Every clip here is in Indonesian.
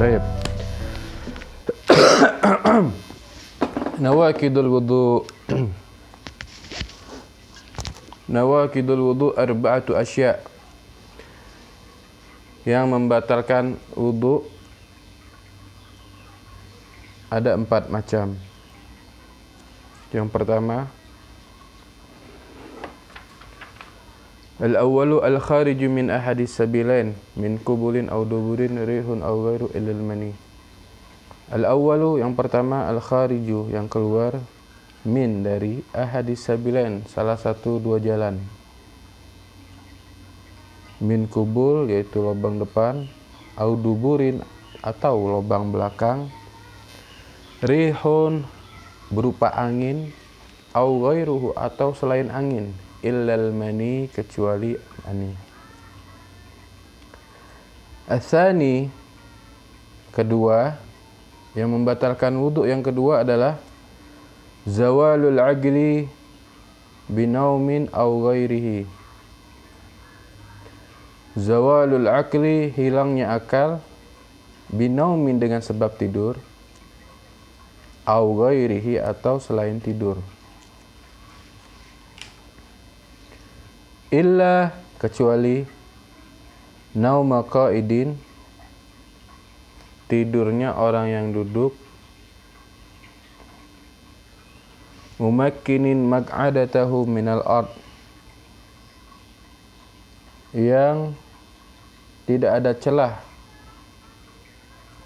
طيب نواكد الوضوء نواكid الوضوء arba'atu asya yang membatalkan wudu ada empat macam yang pertama Al-awwalu al-khariju min ahadis sabilain min kubulin au duburin rihun au ghairu ilal mani. Al-awwalu yang pertama al-khariju yang keluar min dari ahadis sabilain salah satu dua jalan. Min kubul yaitu lubang depan au duburin atau lubang belakang. Rihun berupa angin au ghairuhu atau selain angin illal mani kecuali mani asani kedua yang membatalkan wuduk yang kedua adalah zawalul agli binaumin au ghairihi zawalul akli hilangnya akal binaumin dengan sebab tidur au ghairihi atau selain tidur illa kecuali nauma qaidin tidurnya orang yang duduk mumakkinin mag'adatahu minal ard yang tidak ada celah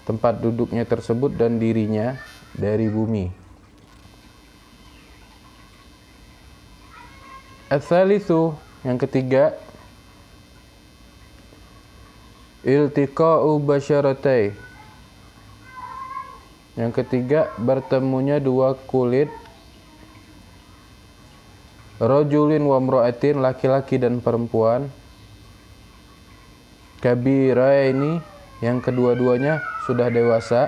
tempat duduknya tersebut dan dirinya dari bumi. Athalithu yang ketiga, iltiqa'u basyaratai. Yang ketiga, bertemunya dua kulit rojulin wa mro'atin laki-laki dan perempuan kabira ini yang kedua-duanya sudah dewasa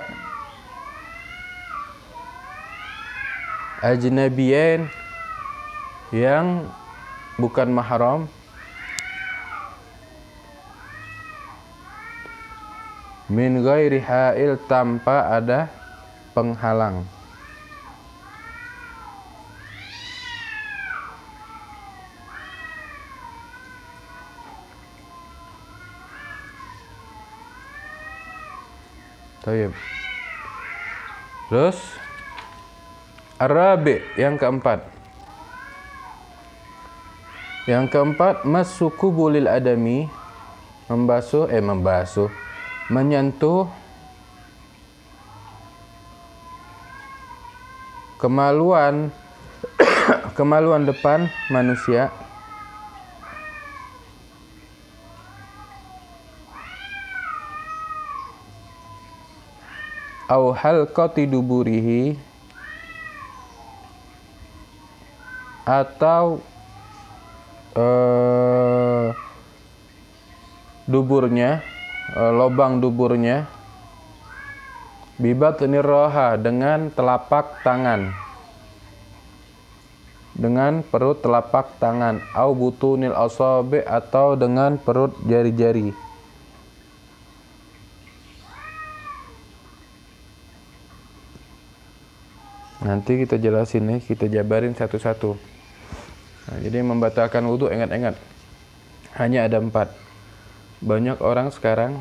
ajnabiyen yang bukan mahram min ghairi ha'il tanpa ada penghalang Tayyib. Terus Arabi yang keempat yang keempat, masuku bulil adami, membasuh eh membasuh, menyentuh kemaluan kemaluan depan manusia au hal duburihi atau uh, duburnya, uh, lobang duburnya, bibat roha dengan telapak tangan, dengan perut telapak tangan, au nil asobe atau dengan perut jari-jari. Nanti kita jelasin nih, kita jabarin satu-satu. Nah, jadi membatalkan wudhu ingat-ingat hanya ada empat. Banyak orang sekarang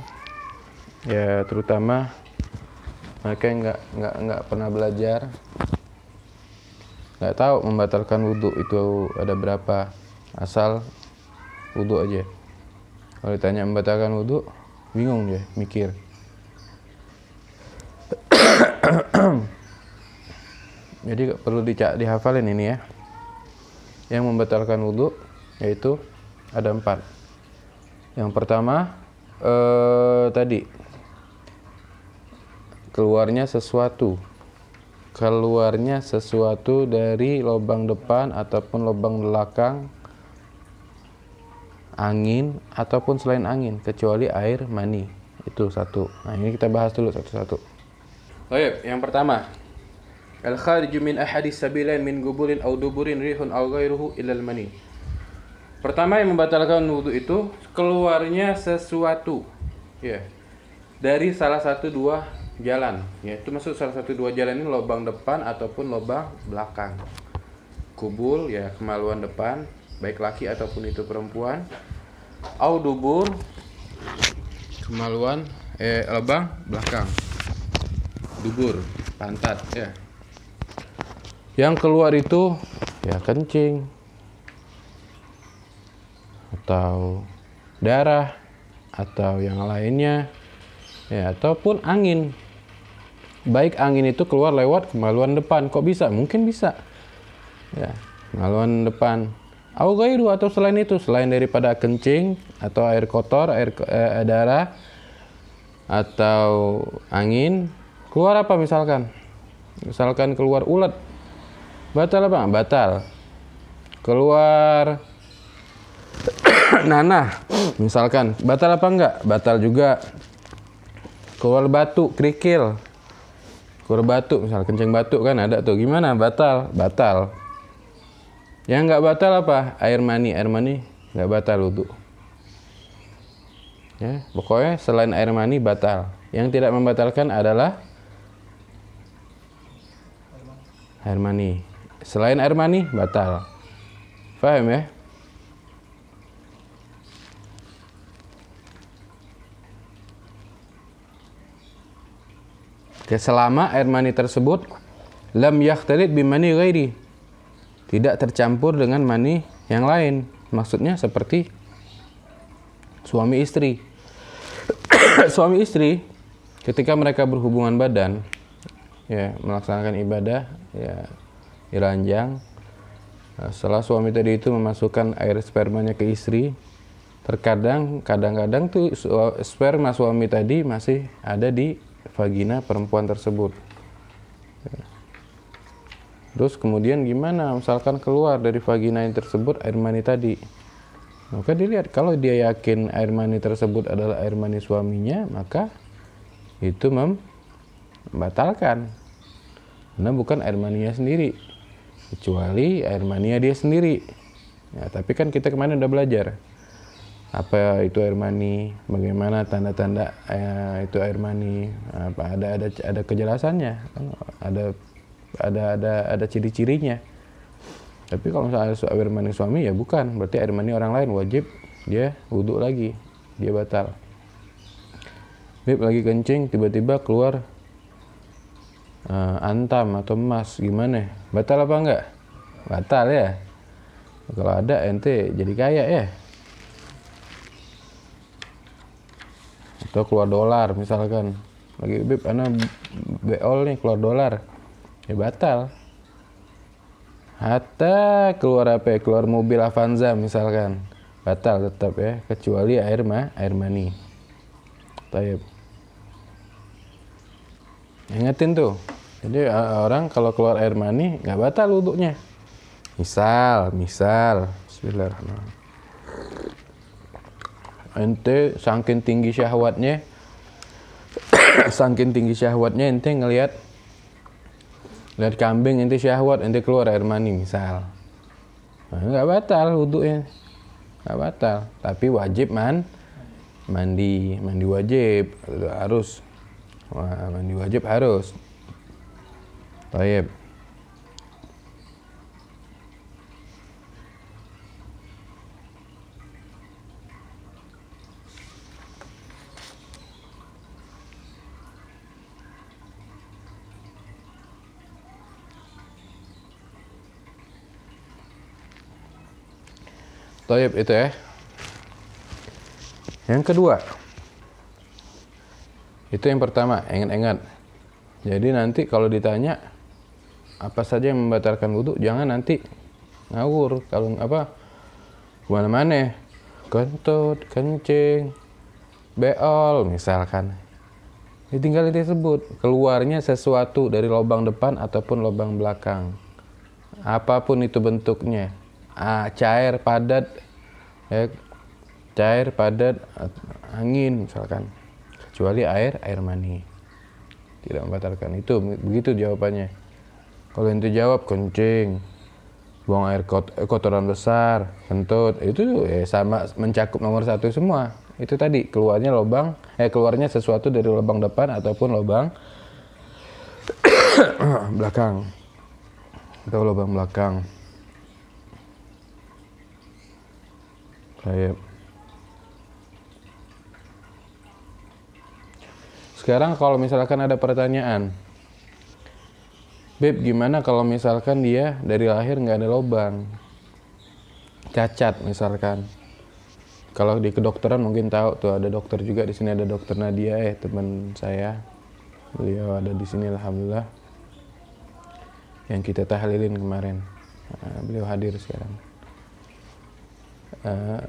ya terutama mereka nggak nggak nggak pernah belajar nggak tahu membatalkan wudhu itu ada berapa asal wudhu aja kalau ditanya membatalkan wudhu bingung ya mikir jadi perlu dicak dihafalin ini ya yang membatalkan wudhu yaitu ada empat. Yang pertama eh, tadi keluarnya sesuatu, keluarnya sesuatu dari lubang depan ataupun lubang belakang angin ataupun selain angin kecuali air mani itu satu. Nah ini kita bahas dulu satu-satu. Oke yang pertama Al-khariju min ahadi sabilain min gubulin au duburin rihun au ghairuhu ilal mani. Pertama yang membatalkan wudhu itu keluarnya sesuatu. Ya. Dari salah satu dua jalan. Ya, itu maksud salah satu dua jalan ini lubang depan ataupun lubang belakang. Kubul ya kemaluan depan, baik laki ataupun itu perempuan. Au dubur kemaluan eh lubang belakang. Dubur, pantat ya. Yang keluar itu ya kencing atau darah atau yang lainnya ya ataupun angin. Baik angin itu keluar lewat kemaluan depan. Kok bisa? Mungkin bisa. Ya, kemaluan depan. Au atau selain itu, selain daripada kencing atau air kotor, air eh, eh, darah atau angin, keluar apa misalkan? Misalkan keluar ulat Batal apa? Batal. Keluar nanah misalkan. Batal apa enggak? Batal juga. Keluar batu, kerikil. Keluar batu, misal kencing batu kan ada tuh. Gimana? Batal. Batal. Yang enggak batal apa? Air mani. Air mani enggak batal wudhu. Ya, pokoknya selain air mani batal. Yang tidak membatalkan adalah air mani. Selain air mani, batal. Paham ya? selama air mani tersebut lam yakhtalit bimani ghairi tidak tercampur dengan mani yang lain maksudnya seperti suami istri suami istri ketika mereka berhubungan badan ya melaksanakan ibadah ya diranjang. Nah, setelah suami tadi itu memasukkan air spermanya ke istri, terkadang kadang-kadang tuh sperma suami tadi masih ada di vagina perempuan tersebut. Terus kemudian gimana misalkan keluar dari vagina yang tersebut air mani tadi? Maka dilihat kalau dia yakin air mani tersebut adalah air mani suaminya, maka itu membatalkan. Karena bukan air maninya sendiri kecuali air mania dia sendiri. Ya, tapi kan kita kemarin udah belajar apa itu air mani, bagaimana tanda-tanda eh, itu air mani, apa ada ada ada kejelasannya, ada ada ada ada ciri-cirinya. Tapi kalau misalnya air mani suami ya bukan, berarti air mani orang lain wajib dia wudhu lagi, dia batal. Bib lagi kencing tiba-tiba keluar uh, antam atau emas gimana batal apa enggak batal ya kalau ada ente jadi kaya ya atau keluar dolar misalkan lagi bib karena beol nih keluar dolar ya batal hatta keluar apa ya? keluar mobil Avanza misalkan batal tetap ya kecuali air ma air mani Taib. Ingetin tuh jadi eh, orang kalau keluar air mani nggak batal wuduknya. Misal, misal, Bismillahirrahmanirrahim. Ente sangkin tinggi syahwatnya, sangkin tinggi syahwatnya ente ngelihat lihat kambing ente syahwat ente keluar air mani misal nah, nggak batal wuduknya nggak batal tapi wajib man mandi mandi wajib harus Wah, mandi wajib harus طيب Tayeb itu ya. Yang kedua. Itu yang pertama, ingat-ingat. Jadi nanti kalau ditanya apa saja yang membatalkan wudhu jangan nanti ngawur kalau apa mana mana kentut kencing beol misalkan ditinggal tinggal disebut keluarnya sesuatu dari lubang depan ataupun lubang belakang apapun itu bentuknya ah, cair padat ya, cair padat angin misalkan kecuali air air mani tidak membatalkan itu begitu jawabannya kalau ente jawab kencing, buang air kot eh, kotoran besar, kentut, itu eh, sama mencakup nomor satu semua. Itu tadi keluarnya lubang, eh keluarnya sesuatu dari lubang depan ataupun lubang belakang atau lubang belakang. Baik. Sekarang kalau misalkan ada pertanyaan, Beb, gimana kalau misalkan dia dari lahir nggak ada lobang? Cacat misalkan. Kalau di kedokteran mungkin tahu tuh ada dokter juga di sini ada dokter Nadia eh teman saya. Beliau ada di sini alhamdulillah. Yang kita tahlilin kemarin. Eh, beliau hadir sekarang. Uh,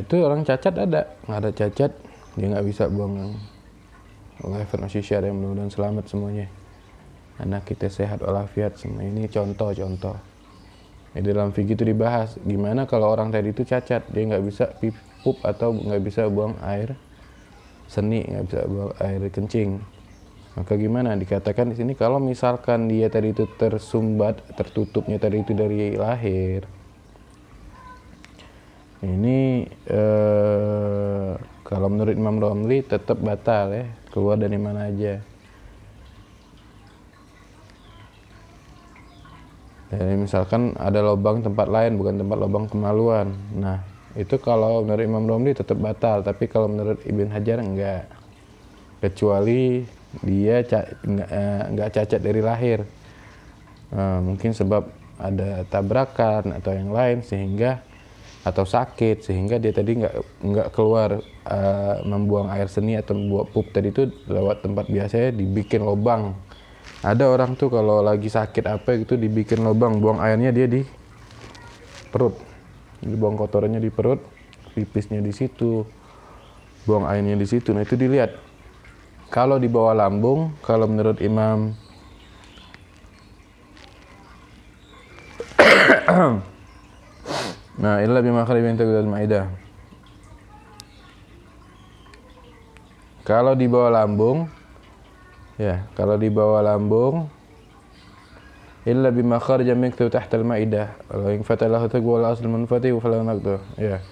itu orang cacat ada nggak ada cacat dia nggak bisa buang live syiar yang mudah-mudahan selamat semuanya anak kita sehat walafiat semua ini contoh-contoh di dalam video itu dibahas gimana kalau orang tadi itu cacat dia nggak bisa pipup atau nggak bisa buang air seni nggak bisa buang air kencing maka gimana dikatakan di sini kalau misalkan dia tadi itu tersumbat tertutupnya tadi itu dari lahir ini eh, kalau menurut Imam Romli tetap batal ya keluar dari mana aja Jadi misalkan ada lubang tempat lain bukan tempat lubang kemaluan. Nah, itu kalau menurut Imam Romli tetap batal, tapi kalau menurut Ibn Hajar enggak. Kecuali dia ca enggak, eh, enggak cacat dari lahir. Nah, mungkin sebab ada tabrakan atau yang lain sehingga atau sakit sehingga dia tadi nggak nggak keluar uh, membuang air seni atau membuat pup tadi itu lewat tempat biasanya dibikin lubang ada orang tuh kalau lagi sakit apa gitu dibikin lubang buang airnya dia di perut dibuang kotorannya di perut pipisnya di situ buang airnya di situ nah itu dilihat kalau di bawah lambung kalau menurut Imam nah illa bima kharibin tagdal ma'ida. kalau di bawah lambung Ya, kalau di bawah lambung illa bima kharaja minhu tahta al-ma'idah. Kalau yang itu gua asal asl munfatihu fala tuh. Ya.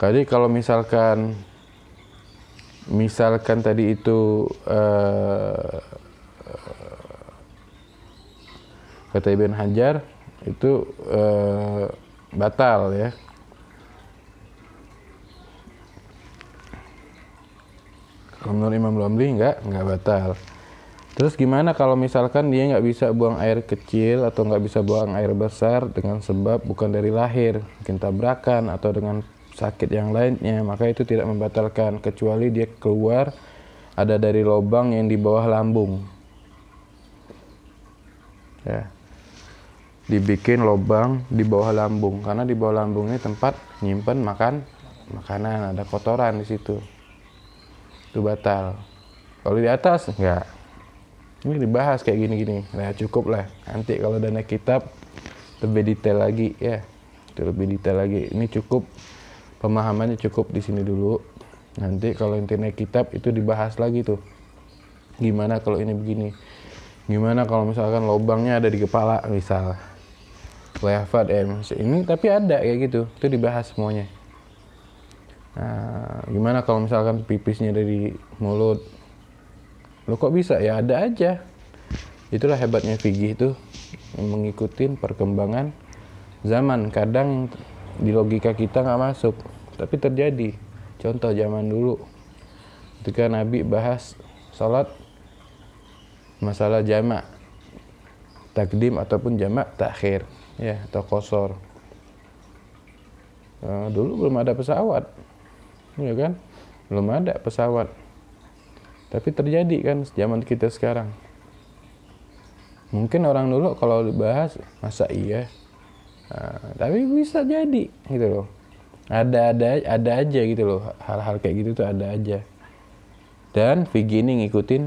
Jadi kalau misalkan misalkan tadi itu uh, kata Ibn Hajar itu uh, batal ya. Kalau menurut Imam Lomli enggak, enggak batal. Terus gimana kalau misalkan dia nggak bisa buang air kecil atau nggak bisa buang air besar dengan sebab bukan dari lahir, mungkin tabrakan atau dengan sakit yang lainnya, maka itu tidak membatalkan kecuali dia keluar ada dari lubang yang di bawah lambung. Ya. Dibikin lubang di bawah lambung karena di bawah lambung ini tempat nyimpen makan makanan, ada kotoran di situ. Itu batal. Kalau di atas enggak ini dibahas kayak gini-gini nah cukup lah nanti kalau dana kitab lebih detail lagi ya lebih detail lagi ini cukup pemahamannya cukup di sini dulu nanti kalau internet kitab itu dibahas lagi tuh gimana kalau ini begini gimana kalau misalkan lubangnya ada di kepala misal lewat eh, ini tapi ada kayak gitu itu dibahas semuanya nah, gimana kalau misalkan pipisnya dari mulut lo kok bisa ya ada aja itulah hebatnya Vigi itu mengikuti perkembangan zaman kadang di logika kita nggak masuk tapi terjadi contoh zaman dulu ketika Nabi bahas salat masalah jamak takdim ataupun jamak takhir ya atau kosor eh, dulu belum ada pesawat ya kan belum ada pesawat tapi terjadi kan zaman kita sekarang. Mungkin orang dulu kalau dibahas masa iya. Nah, tapi bisa jadi gitu loh. Ada ada ada aja gitu loh hal-hal kayak gitu tuh ada aja. Dan Vigi ini ngikutin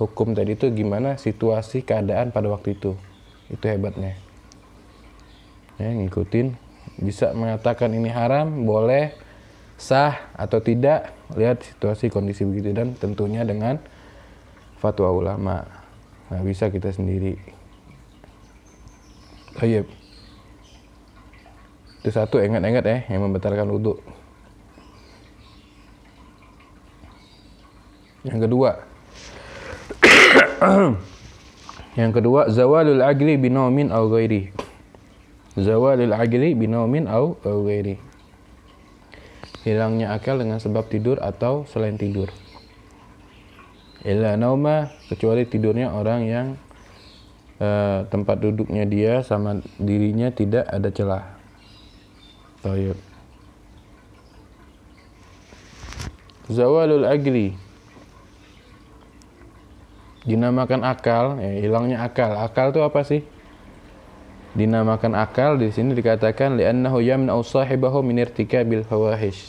hukum tadi itu gimana situasi keadaan pada waktu itu. Itu hebatnya. Ya, ngikutin bisa mengatakan ini haram boleh sah atau tidak lihat situasi kondisi begitu dan tentunya dengan fatwa ulama nggak bisa kita sendiri oh iya itu satu ingat-ingat ya yang membatalkan wudhu yang kedua yang kedua zawalul agli binomin au ghairi zawalul agli binomin au ghairi hilangnya akal dengan sebab tidur atau selain tidur illa nauma kecuali tidurnya orang yang uh, tempat duduknya dia sama dirinya tidak ada celah Tayyib. Zawalul agri dinamakan akal, ya, hilangnya akal. Akal itu apa sih? dinamakan akal di sini dikatakan li'annahu yamna'u sahibahu min irtikabil fawahish.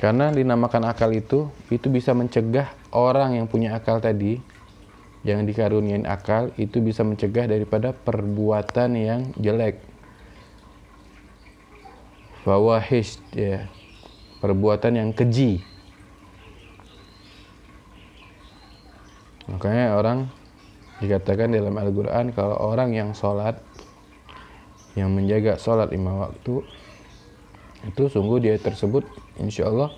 Karena dinamakan akal itu itu bisa mencegah orang yang punya akal tadi yang dikaruniai akal itu bisa mencegah daripada perbuatan yang jelek. Fawahish ya. Perbuatan yang keji. Makanya orang dikatakan dalam Al-Qur'an kalau orang yang sholat yang menjaga sholat lima waktu itu sungguh dia tersebut insya Allah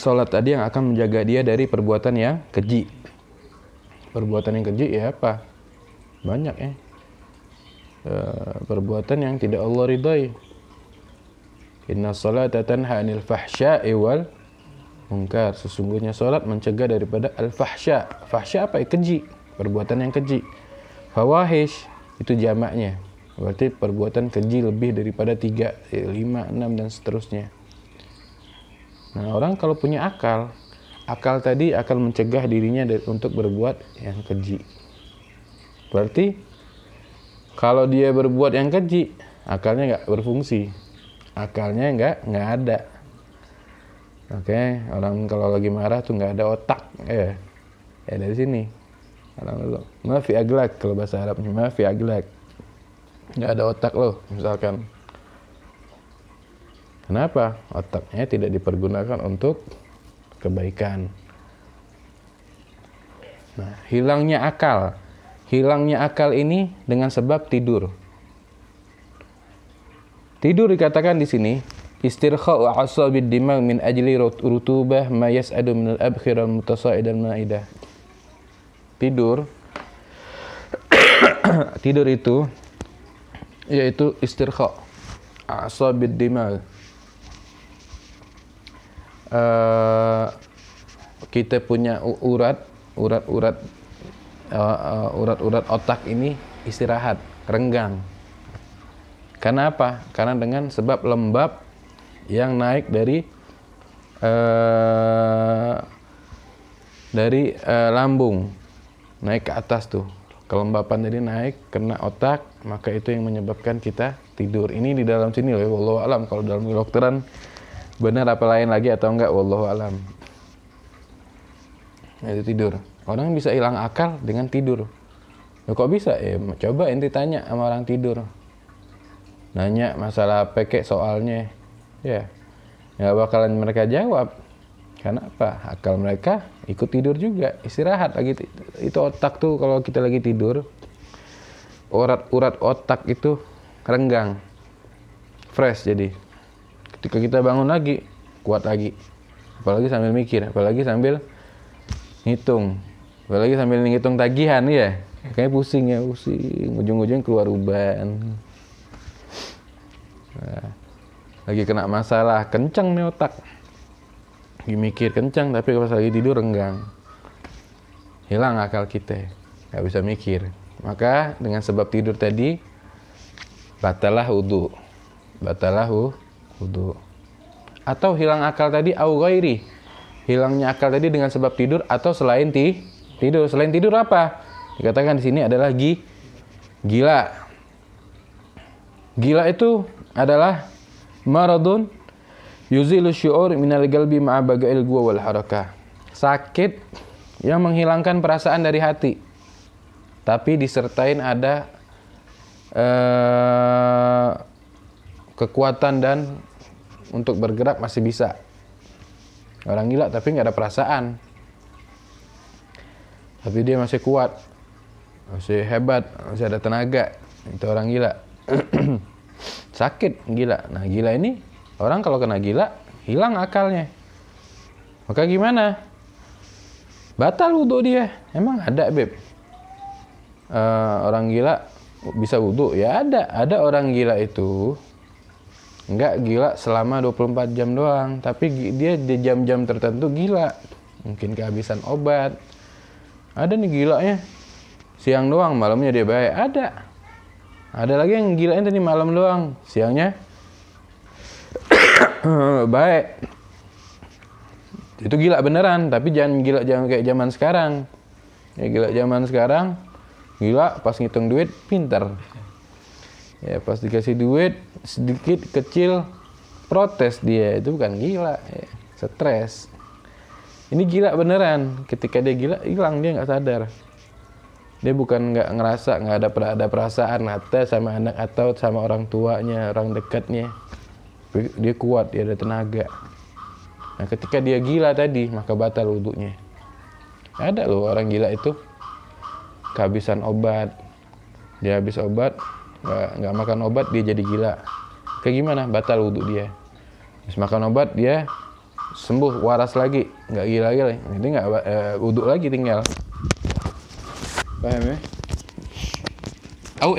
sholat tadi yang akan menjaga dia dari perbuatan yang keji perbuatan yang keji ya apa banyak ya eh, perbuatan yang tidak Allah ridhai inna sholata tanha anil fahsya'i wal mungkar sesungguhnya sholat mencegah daripada al fahsya fahsya apa ya keji perbuatan yang keji fawahish itu jamaknya berarti perbuatan keji lebih daripada 3, 5, 6 dan seterusnya nah orang kalau punya akal akal tadi akan mencegah dirinya untuk berbuat yang keji berarti kalau dia berbuat yang keji akalnya nggak berfungsi akalnya nggak nggak ada oke okay? orang kalau lagi marah tuh nggak ada otak ya eh, ya dari sini karena lo, mafi aglak kalau bahasa Arabnya, mafi aglak. Nggak ada otak lo, misalkan. Kenapa? Otaknya tidak dipergunakan untuk kebaikan. Nah, hilangnya akal. Hilangnya akal ini dengan sebab tidur. Tidur dikatakan di sini istirkha'u asabid dimang min ajli rutubah ma min al-abkhir maidah tidur tidur itu yaitu istirqa asabid dimal, uh, eh, kita punya urat urat-urat uh, eh, uh, eh, urat-urat otak ini istirahat renggang karena apa karena dengan sebab lembab yang naik dari uh, dari uh, lambung naik ke atas tuh. Kelembapan jadi naik, kena otak, maka itu yang menyebabkan kita tidur. Ini di dalam sini loh, ya. wallahu alam. Kalau dalam kedokteran benar apa lain lagi atau enggak, wallahu alam. itu tidur. Orang bisa hilang akal dengan tidur. ya kok bisa? Ya, coba ente tanya sama orang tidur. Nanya masalah peke soalnya. Ya, nggak bakalan mereka jawab. Karena apa? Akal mereka ikut tidur juga istirahat lagi itu otak tuh kalau kita lagi tidur urat-urat otak itu renggang fresh jadi ketika kita bangun lagi kuat lagi apalagi sambil mikir apalagi sambil hitung apalagi sambil ngitung tagihan ya kayak pusing ya pusing ujung-ujung keluar uban nah, lagi kena masalah kenceng nih otak mikir kencang tapi pas lagi tidur renggang hilang akal kita nggak bisa mikir maka dengan sebab tidur tadi batalah wudhu batalah wudhu atau hilang akal tadi au ghairi hilangnya akal tadi dengan sebab tidur atau selain ti tidur selain tidur apa dikatakan di sini adalah gi gila gila itu adalah maradun Yuzilu syu'ur minal galbi ma'a gua wal harakah. Sakit yang menghilangkan perasaan dari hati. Tapi disertain ada eh, kekuatan dan untuk bergerak masih bisa. Orang gila tapi nggak ada perasaan. Tapi dia masih kuat, masih hebat, masih ada tenaga. Itu orang gila. Sakit gila. Nah gila ini Orang kalau kena gila, hilang akalnya. Maka gimana? Batal wudhu dia. Emang ada, Beb? Uh, orang gila bisa wudhu? Ya ada. Ada orang gila itu. Enggak gila selama 24 jam doang. Tapi dia di jam-jam tertentu gila. Mungkin kehabisan obat. Ada nih gilanya. Siang doang, malamnya dia baik. Ada. Ada lagi yang gilanya tadi malam doang. Siangnya baik itu gila beneran tapi jangan gila jangan kayak zaman sekarang ya gila zaman sekarang gila pas ngitung duit pinter ya pas dikasih duit sedikit kecil protes dia itu bukan gila ya, stres ini gila beneran ketika dia gila hilang dia nggak sadar dia bukan nggak ngerasa nggak ada ada perasaan atas sama anak atau sama orang tuanya orang dekatnya dia kuat dia ada tenaga nah ketika dia gila tadi maka batal wudhunya ada loh orang gila itu kehabisan obat dia habis obat nggak makan obat dia jadi gila kayak gimana batal wudhu dia habis makan obat dia sembuh waras lagi nggak gila lagi. ini nggak e, wudhu lagi tinggal paham ya au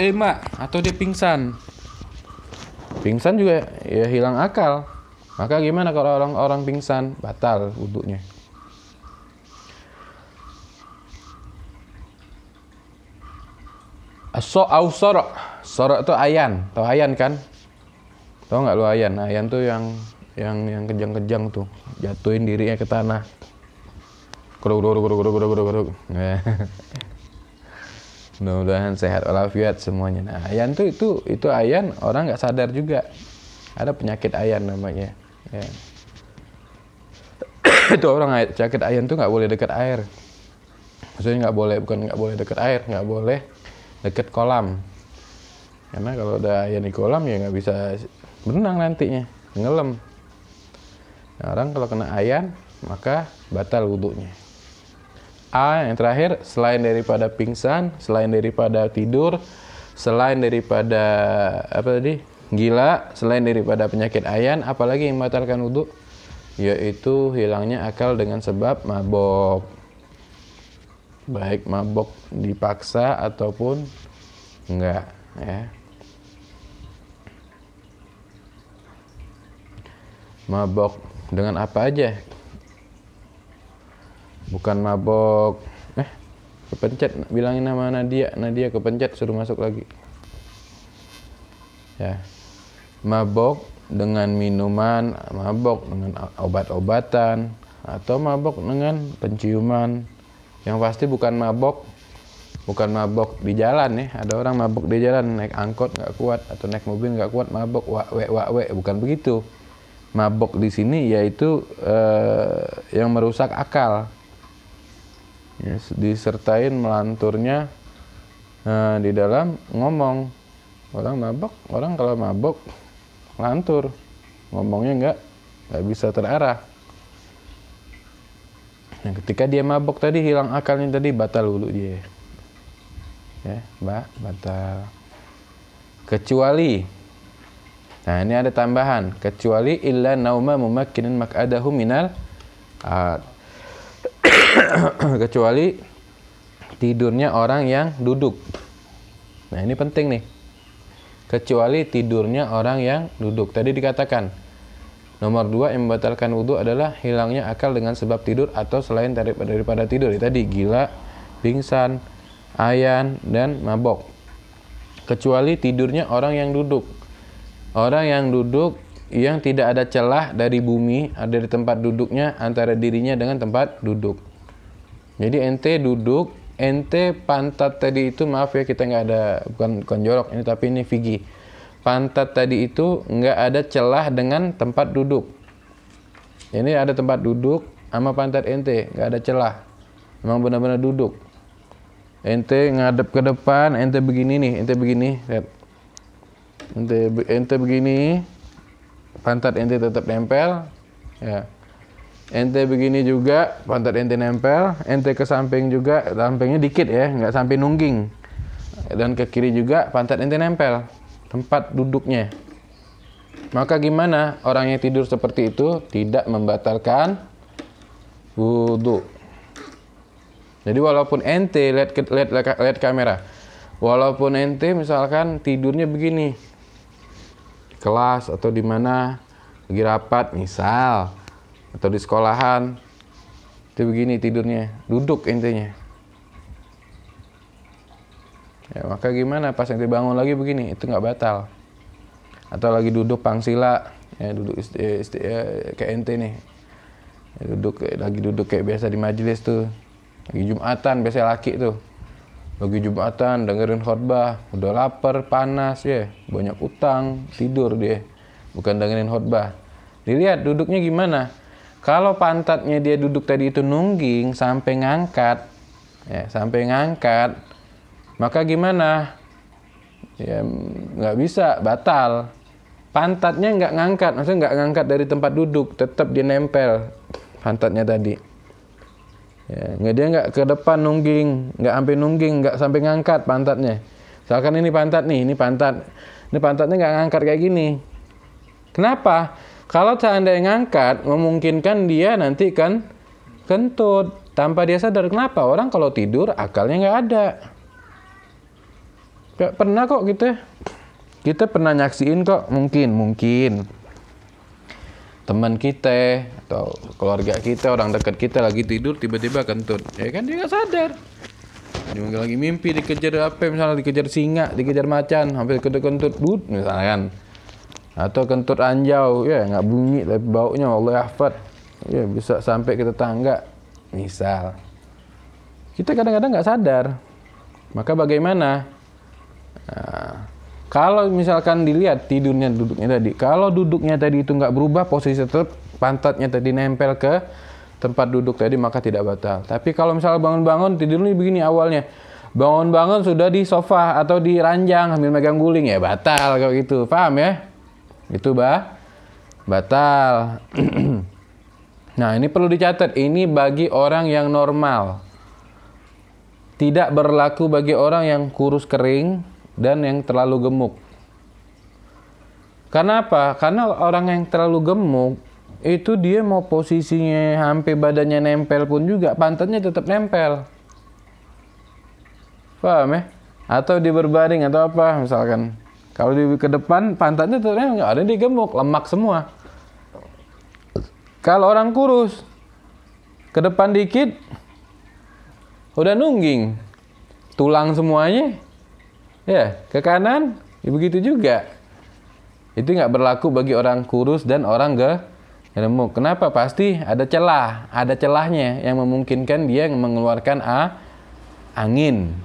atau dia pingsan Pingsan juga ya hilang akal. Maka gimana kalau orang-orang pingsan? Batal wudhunya. So au sorok. Sorok itu ayan. tau ayan kan? tau nggak lu ayan? Ayan tuh yang yang yang kejang-kejang tuh. Jatuhin dirinya ke tanah. Kuruk kuruk kuruk kuruk kuruk kuruk. mudah-mudahan sehat walafiat semuanya nah ayan tuh itu itu ayan orang nggak sadar juga ada penyakit ayan namanya ya. itu orang penyakit ayan tuh nggak boleh dekat air maksudnya nggak boleh bukan nggak boleh dekat air nggak boleh dekat kolam karena kalau udah ayan di kolam ya nggak bisa berenang nantinya ngelem. nah, orang kalau kena ayan maka batal wudhunya A yang terakhir selain daripada pingsan, selain daripada tidur, selain daripada apa tadi? gila, selain daripada penyakit ayan, apalagi yang membatalkan wudhu? Yaitu hilangnya akal dengan sebab mabok. Baik mabok dipaksa ataupun enggak ya. Mabok dengan apa aja bukan mabok eh kepencet bilangin nama Nadia Nadia kepencet suruh masuk lagi ya mabok dengan minuman mabok dengan obat-obatan atau mabok dengan penciuman yang pasti bukan mabok bukan mabok di jalan ya ada orang mabok di jalan naik angkot nggak kuat atau naik mobil nggak kuat mabok wawe wawe bukan begitu mabok di sini yaitu eh, yang merusak akal ya, disertain melanturnya nah, di dalam ngomong orang mabok orang kalau mabok lantur ngomongnya nggak nggak bisa terarah nah ketika dia mabok tadi hilang akalnya tadi batal dulu dia ya mbak batal kecuali nah ini ada tambahan kecuali illa nauma mumakkinin mak'adahu minal huminal ah, kecuali tidurnya orang yang duduk. Nah, ini penting nih. Kecuali tidurnya orang yang duduk. Tadi dikatakan, nomor dua yang membatalkan wudhu adalah hilangnya akal dengan sebab tidur atau selain daripada tidur. Tadi gila, pingsan, ayan, dan mabok. Kecuali tidurnya orang yang duduk. Orang yang duduk yang tidak ada celah dari bumi, dari tempat duduknya antara dirinya dengan tempat duduk jadi ente duduk, ente pantat tadi itu maaf ya kita nggak ada bukan bukan ini tapi ini figi. Pantat tadi itu nggak ada celah dengan tempat duduk. Ini ada tempat duduk sama pantat ente nggak ada celah. Emang benar-benar duduk. Ente ngadep ke depan, ente begini nih, ente begini, lihat. Ente, ente begini, pantat ente tetap nempel, ya ente begini juga pantat ente nempel ente ke samping juga sampingnya dikit ya nggak sampai nungging dan ke kiri juga pantat ente nempel tempat duduknya maka gimana orang yang tidur seperti itu tidak membatalkan wudhu jadi walaupun ente lihat lihat lihat kamera walaupun ente misalkan tidurnya begini kelas atau di mana lagi rapat misal atau di sekolahan itu begini tidurnya duduk intinya ya maka gimana pas nanti bangun lagi begini itu nggak batal atau lagi duduk pangsila ya duduk isti, isti, ya, kayak ente nih ya, duduk eh, lagi duduk kayak biasa di majelis tuh lagi jumatan biasa laki tuh lagi jumatan dengerin khotbah udah lapar panas ya banyak utang tidur dia bukan dengerin khotbah dilihat duduknya gimana kalau pantatnya dia duduk tadi itu nungging sampai ngangkat, ya sampai ngangkat, maka gimana? Ya nggak bisa, batal. Pantatnya nggak ngangkat, maksudnya nggak ngangkat dari tempat duduk, tetap dia nempel pantatnya tadi. Ya, nggak dia nggak ke depan nungging, nggak sampai nungging, nggak sampai ngangkat pantatnya. Misalkan ini pantat nih, ini pantat, ini pantatnya nggak ngangkat kayak gini. Kenapa? Kalau seandainya ngangkat, memungkinkan dia nanti kan kentut tanpa dia sadar. Kenapa? Orang kalau tidur akalnya nggak ada. Gak pernah kok kita. Gitu ya. Kita pernah nyaksiin kok, mungkin, mungkin. Teman kita atau keluarga kita, orang dekat kita lagi tidur tiba-tiba kentut. Ya kan dia nggak sadar. Dia mungkin lagi mimpi dikejar apa misalnya dikejar singa, dikejar macan, hampir kentut-kentut, but misalnya kan atau kentut anjau ya nggak bunyi tapi baunya Allah yahfad ya bisa sampai kita tangga misal kita kadang-kadang nggak sadar maka bagaimana nah, kalau misalkan dilihat tidurnya duduknya tadi kalau duduknya tadi itu nggak berubah posisi tetap pantatnya tadi nempel ke tempat duduk tadi maka tidak batal tapi kalau misal bangun-bangun tidurnya begini awalnya bangun-bangun sudah di sofa atau di ranjang sambil megang guling ya batal kalau gitu paham ya itu bah batal. nah, ini perlu dicatat. Ini bagi orang yang normal. Tidak berlaku bagi orang yang kurus kering dan yang terlalu gemuk. Karena apa? Karena orang yang terlalu gemuk itu dia mau posisinya hampir badannya nempel pun juga pantatnya tetap nempel. Paham ya? Atau dia berbaring atau apa misalkan. Kalau di ke depan pantatnya ternyata nggak ada yang gemuk, lemak semua. Kalau orang kurus ke depan dikit udah nungging, tulang semuanya. Ya, ke kanan ya begitu juga. Itu nggak berlaku bagi orang kurus dan orang gak gemuk. Kenapa? Pasti ada celah, ada celahnya yang memungkinkan dia mengeluarkan a angin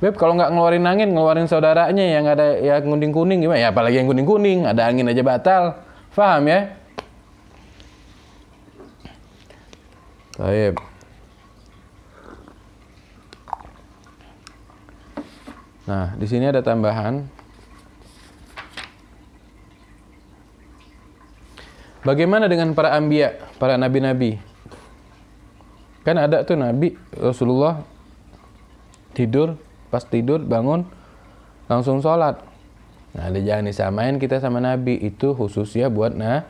Beb, kalau nggak ngeluarin angin, ngeluarin saudaranya yang ada ya kuning-kuning gimana? Ya apalagi yang kuning-kuning, ada angin aja batal. Faham ya? Taib. Nah, di sini ada tambahan. Bagaimana dengan para ambia, para nabi-nabi? Kan ada tuh nabi Rasulullah tidur pas tidur bangun langsung sholat nah jangan disamain kita sama Nabi itu khusus ya buat nah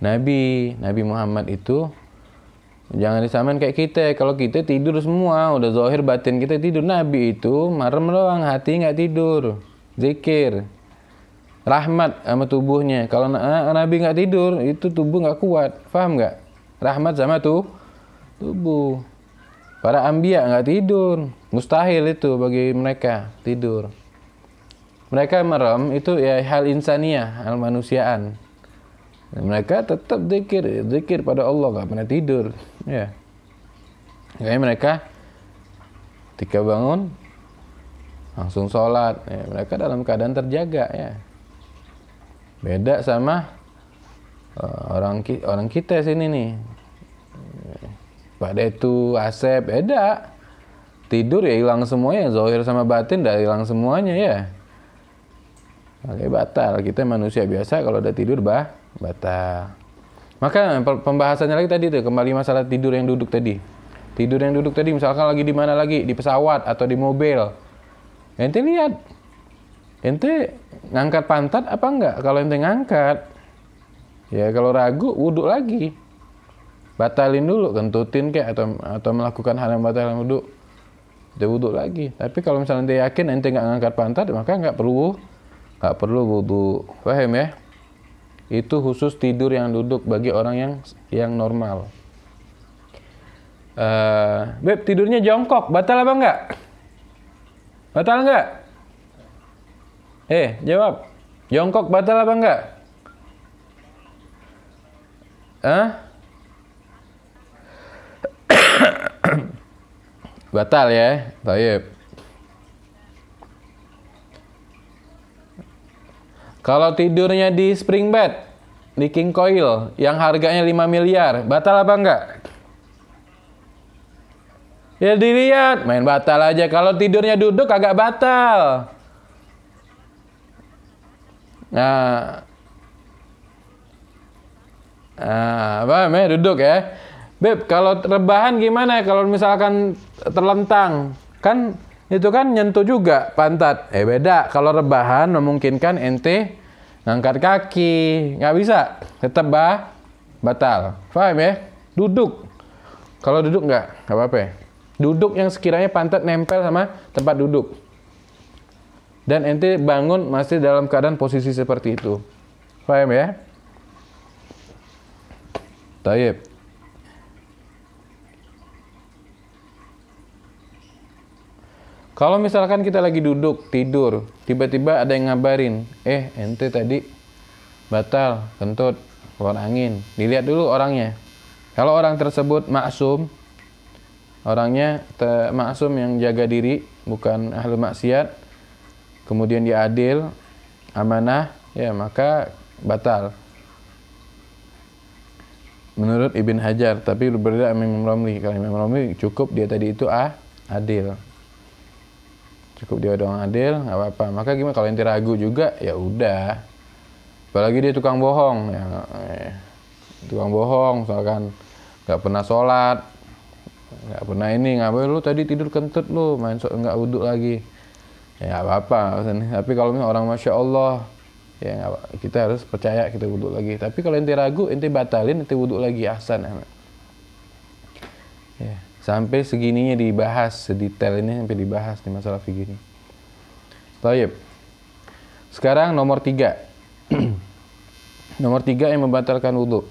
Nabi Nabi Muhammad itu jangan disamain kayak kita kalau kita tidur semua udah zohir batin kita tidur Nabi itu marem doang hati nggak tidur zikir rahmat sama tubuhnya kalau eh, Nabi nggak tidur itu tubuh nggak kuat paham nggak rahmat sama tuh tubuh para ambia nggak tidur Mustahil itu bagi mereka tidur. Mereka merem itu ya hal insaniah, hal manusiaan. mereka tetap zikir, zikir pada Allah gak pernah tidur. Ya. Makanya mereka ketika bangun langsung sholat. Ya, mereka dalam keadaan terjaga ya. Beda sama uh, orang ki orang kita sini nih. Pada itu Asep beda tidur ya hilang semuanya zohir sama batin udah hilang semuanya ya Oke, batal kita manusia biasa kalau udah tidur bah batal maka pembahasannya lagi tadi tuh kembali masalah tidur yang duduk tadi tidur yang duduk tadi misalkan lagi di mana lagi di pesawat atau di mobil ente lihat ente ngangkat pantat apa enggak kalau ente ngangkat ya kalau ragu wuduk lagi batalin dulu kentutin kayak atau atau melakukan hal yang batal yang wuduk dia wudhu lagi tapi kalau misalnya dia yakin ente nggak ngangkat pantat maka nggak perlu nggak perlu wudhu paham ya itu khusus tidur yang duduk bagi orang yang yang normal uh, beb tidurnya jongkok batal apa enggak batal enggak eh jawab jongkok batal apa enggak Hah? Batal ya. Taib. Kalau tidurnya di spring bed, di King Coil, yang harganya 5 miliar, batal apa enggak? Ya dilihat, main batal aja. Kalau tidurnya duduk agak batal. Nah, nah apa namanya duduk ya? Beb, kalau rebahan gimana kalau misalkan terlentang? Kan itu kan nyentuh juga pantat. Eh beda, kalau rebahan memungkinkan ente ngangkat kaki. Nggak bisa, tetap bah, batal. Faham ya? Duduk. Kalau duduk nggak, nggak apa-apa ya. Duduk yang sekiranya pantat nempel sama tempat duduk. Dan ente bangun masih dalam keadaan posisi seperti itu. Faham ya? Taib. Kalau misalkan kita lagi duduk, tidur, tiba-tiba ada yang ngabarin, eh ente tadi batal, kentut, keluar angin. Dilihat dulu orangnya. Kalau orang tersebut maksum, orangnya maksum yang jaga diri, bukan ahli maksiat, kemudian dia adil, amanah, ya maka batal. Menurut Ibn Hajar, tapi berbeda Imam Romli. Kalau Imam Romli cukup dia tadi itu ah adil cukup dia doang adil nggak apa-apa maka gimana kalau inti ragu juga ya udah apalagi dia tukang bohong ya, eh, tukang bohong misalkan nggak pernah sholat nggak pernah ini ngapain lu tadi tidur kentut lu main so nggak wudhu lagi ya nggak apa-apa tapi kalau misalnya orang masya Allah ya kita harus percaya kita wudhu lagi tapi kalau inti ragu inti batalin inti wudhu lagi ahsan Sampai segininya dibahas, sedetail ini sampai dibahas di masalah fikih ini. Taib. Sekarang nomor tiga. nomor tiga yang membatalkan wudhu.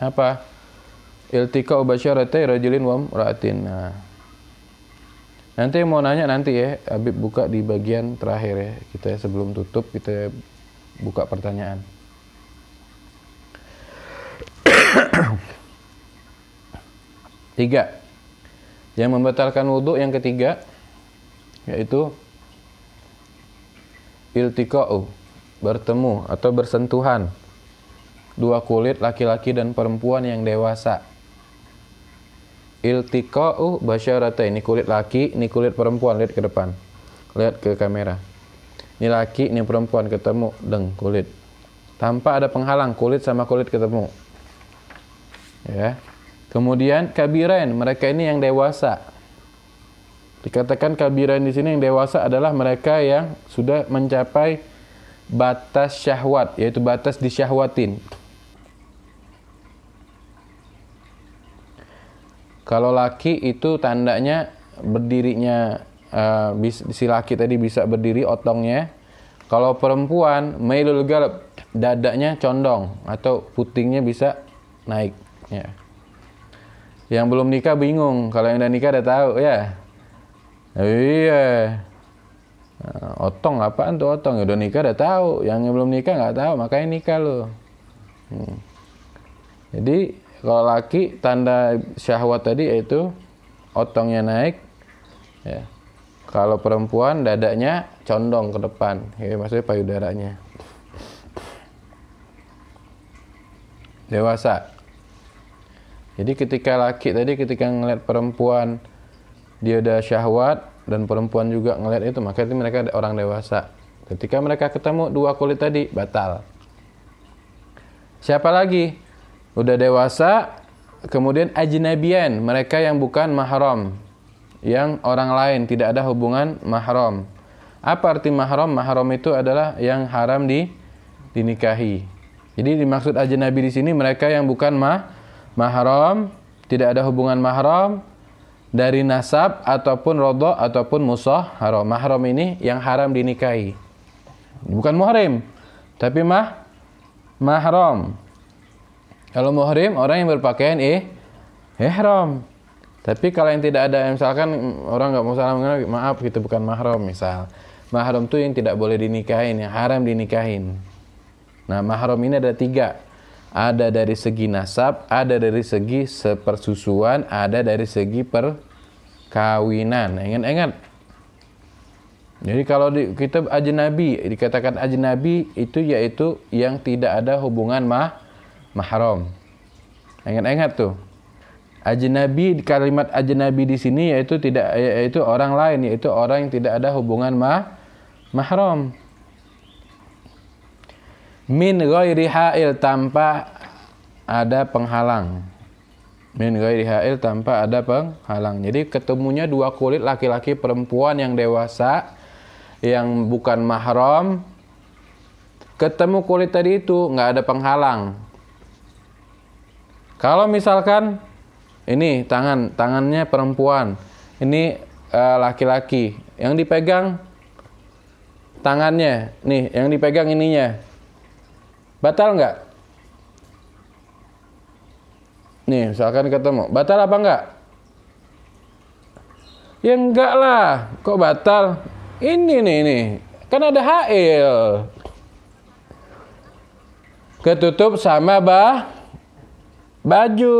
Apa? Iltika ubasyaratai rajulin wa ra'atin. Nah. Nanti mau nanya nanti ya, Habib buka di bagian terakhir ya. Kita ya, sebelum tutup, kita buka pertanyaan. Tiga. Yang membatalkan wudhu yang ketiga yaitu iltiqa'u, bertemu atau bersentuhan dua kulit laki-laki dan perempuan yang dewasa. Iltiqa'u basyarata ini kulit laki, ini kulit perempuan. Lihat ke depan. Lihat ke kamera. Ini laki, ini perempuan ketemu deng kulit. Tanpa ada penghalang kulit sama kulit ketemu. Ya. Kemudian kabiran, mereka ini yang dewasa. Dikatakan kabiran di sini yang dewasa adalah mereka yang sudah mencapai batas syahwat, yaitu batas disyahwatin. Kalau laki itu tandanya berdirinya uh, si laki tadi bisa berdiri otongnya. Kalau perempuan mailul galap dadanya condong atau putingnya bisa naik Yeah. Yang belum nikah bingung, kalau yang udah nikah udah tahu ya. Iya. Nah, otong apaan tuh otong? Ya udah nikah udah tahu, yang belum nikah nggak tahu, makanya nikah lo. Hmm. Jadi kalau laki tanda syahwat tadi yaitu otongnya naik. Ya. Kalau perempuan dadanya condong ke depan, ya, maksudnya payudaranya. Dewasa, jadi ketika laki tadi ketika ngeliat perempuan dia udah syahwat dan perempuan juga ngeliat itu maka itu mereka orang dewasa. Ketika mereka ketemu dua kulit tadi batal. Siapa lagi? Udah dewasa kemudian ajnabian mereka yang bukan mahram yang orang lain tidak ada hubungan mahram. Apa arti mahram? Mahram itu adalah yang haram di dinikahi. Jadi dimaksud ajnabi di sini mereka yang bukan mahram mahram, tidak ada hubungan mahram dari nasab ataupun rodo ataupun musoh haram. Mahram ini yang haram dinikahi. Bukan muhrim, tapi mah mahram. Kalau muhrim orang yang berpakaian eh ihram. Tapi kalau yang tidak ada misalkan orang nggak mau salam maaf gitu bukan mahram misal. Mahram tuh yang tidak boleh dinikahin, yang haram dinikahin. Nah, mahram ini ada tiga ada dari segi nasab, ada dari segi persusuan, ada dari segi perkawinan. Ingat-ingat. Jadi kalau di kitab ajnabi dikatakan ajnabi itu yaitu yang tidak ada hubungan mah mahram. Ingat-ingat tuh. Ajnabi kalimat ajnabi di sini yaitu tidak yaitu orang lain yaitu orang yang tidak ada hubungan mah mahram min ghairi ha'il tanpa ada penghalang min ghairi ha'il tanpa ada penghalang jadi ketemunya dua kulit laki-laki perempuan yang dewasa yang bukan mahram ketemu kulit tadi itu nggak ada penghalang kalau misalkan ini tangan tangannya perempuan ini eh, laki-laki uh, yang dipegang tangannya nih yang dipegang ininya Batal nggak? Nih, misalkan ketemu. Batal apa nggak? Ya enggak lah. Kok batal? Ini nih, ini. Kan ada hail. Ketutup sama bah baju.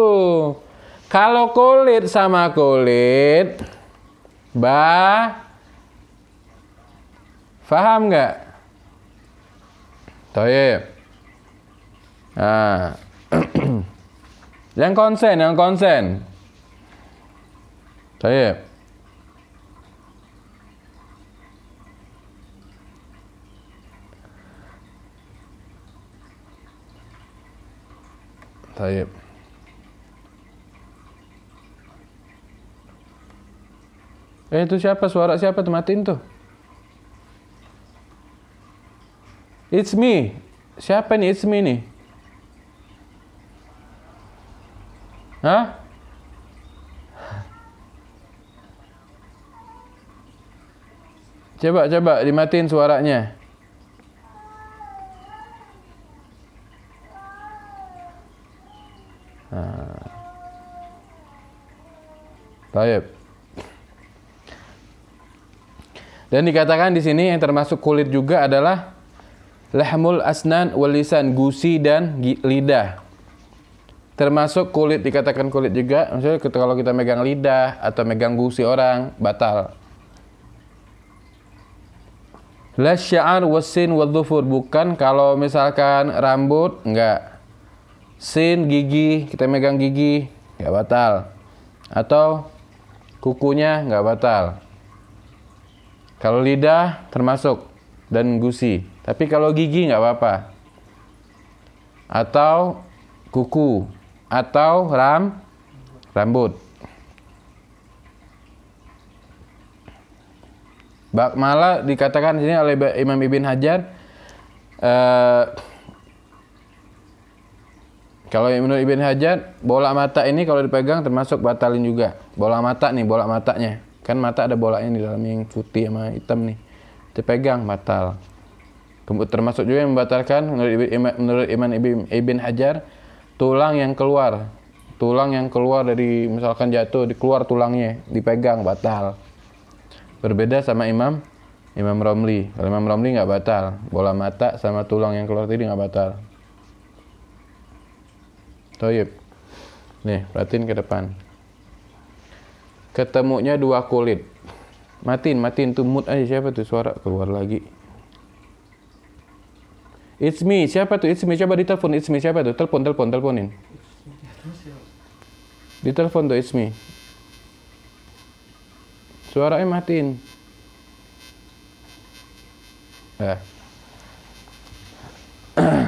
Kalau kulit sama kulit, bah, faham nggak? Toyib. Ah. yang konsen, yang konsen. sayap sayap Eh itu siapa suara siapa tuh matiin tuh. It's me. Siapa nih it's me nih? Coba coba dimatiin suaranya. Ah. Dan dikatakan di sini yang termasuk kulit juga adalah lehmul, asnan walisan, gusi dan lidah termasuk kulit dikatakan kulit juga maksudnya kalau kita megang lidah atau megang gusi orang batal la sya'ar wasin wadhufur bukan kalau misalkan rambut enggak sin gigi kita megang gigi enggak batal atau kukunya enggak batal kalau lidah termasuk dan gusi tapi kalau gigi enggak apa-apa atau kuku atau ram rambut. Bak malah dikatakan di sini oleh Imam Ibn Hajar Uh, kalau menurut Ibn Hajar bola mata ini kalau dipegang termasuk batalin juga. Bola mata nih, bola matanya. Kan mata ada bolanya di dalam yang putih sama hitam nih. Dipegang batal. Termasuk juga yang membatalkan menurut Imam Ibn, Ibn Hajar tulang yang keluar tulang yang keluar dari misalkan jatuh dikeluar tulangnya dipegang batal berbeda sama imam imam romli kalau imam romli nggak batal bola mata sama tulang yang keluar tadi nggak batal Toyib. Nih, perhatiin ke depan. Ketemunya dua kulit. Matiin, matiin tuh aja siapa tuh suara keluar lagi. It's me. Siapa tuh? It's me. Coba ditelepon. It's me. Siapa tuh? Telepon, telepon, teleponin. Ditelepon tuh it's me. Suaranya eh, matiin. Ya. Eh.